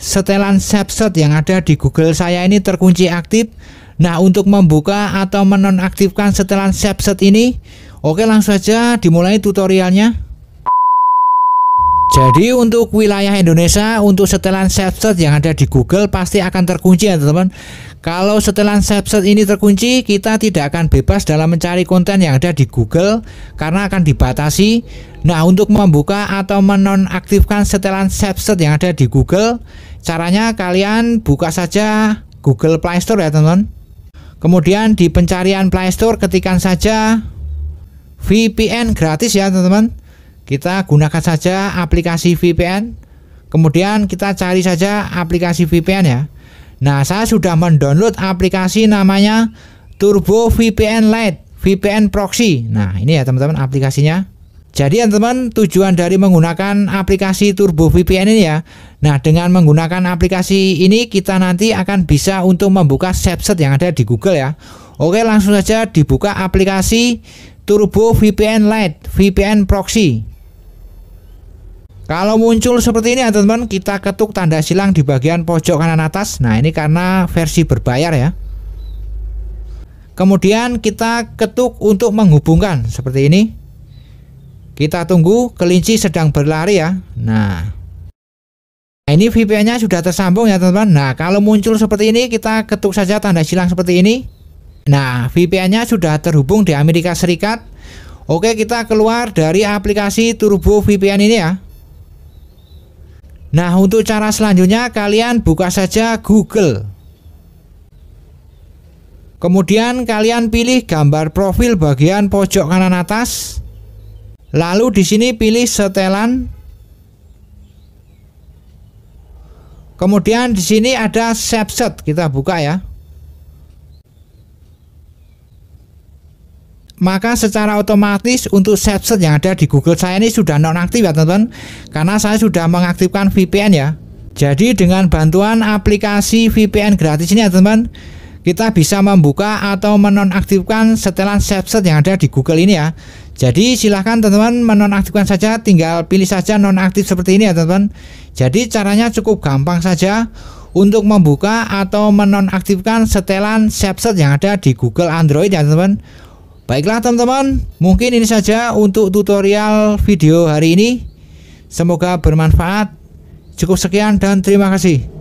setelan set yang ada di Google saya ini terkunci aktif. Nah, untuk membuka atau menonaktifkan setelan set ini, oke langsung saja dimulai tutorialnya. Jadi untuk wilayah Indonesia untuk setelan subset yang ada di Google pasti akan terkunci ya teman-teman. Kalau setelan subset ini terkunci, kita tidak akan bebas dalam mencari konten yang ada di Google karena akan dibatasi. Nah, untuk membuka atau menonaktifkan setelan subset yang ada di Google, caranya kalian buka saja Google Play Store ya teman-teman. Kemudian di pencarian Play Store ketikan saja VPN gratis ya teman-teman kita gunakan saja aplikasi VPN. Kemudian kita cari saja aplikasi VPN ya. Nah, saya sudah mendownload aplikasi namanya Turbo VPN Lite, VPN Proxy. Nah, ini ya teman-teman aplikasinya. Jadi teman-teman tujuan dari menggunakan aplikasi Turbo VPN ini ya. Nah dengan menggunakan aplikasi ini kita nanti akan bisa untuk membuka chipset yang ada di Google ya. Oke langsung saja dibuka aplikasi Turbo VPN Lite VPN Proxy. Kalau muncul seperti ini ya teman-teman kita ketuk tanda silang di bagian pojok kanan atas Nah ini karena versi berbayar ya Kemudian kita ketuk untuk menghubungkan seperti ini Kita tunggu kelinci sedang berlari ya Nah, nah ini VPN nya sudah tersambung ya teman-teman Nah kalau muncul seperti ini kita ketuk saja tanda silang seperti ini Nah VPN nya sudah terhubung di Amerika Serikat Oke kita keluar dari aplikasi Turbo VPN ini ya Nah, untuk cara selanjutnya kalian buka saja Google. Kemudian kalian pilih gambar profil bagian pojok kanan atas. Lalu di sini pilih setelan. Kemudian di sini ada set kita buka ya. maka secara otomatis untuk set yang ada di Google saya ini sudah nonaktif ya teman-teman karena saya sudah mengaktifkan VPN ya jadi dengan bantuan aplikasi VPN gratis ini ya teman-teman kita bisa membuka atau menonaktifkan setelan set yang ada di Google ini ya jadi silahkan teman-teman menonaktifkan saja tinggal pilih saja nonaktif seperti ini ya teman-teman jadi caranya cukup gampang saja untuk membuka atau menonaktifkan setelan set yang ada di Google Android ya teman-teman Baiklah teman-teman, mungkin ini saja untuk tutorial video hari ini. Semoga bermanfaat. Cukup sekian dan terima kasih.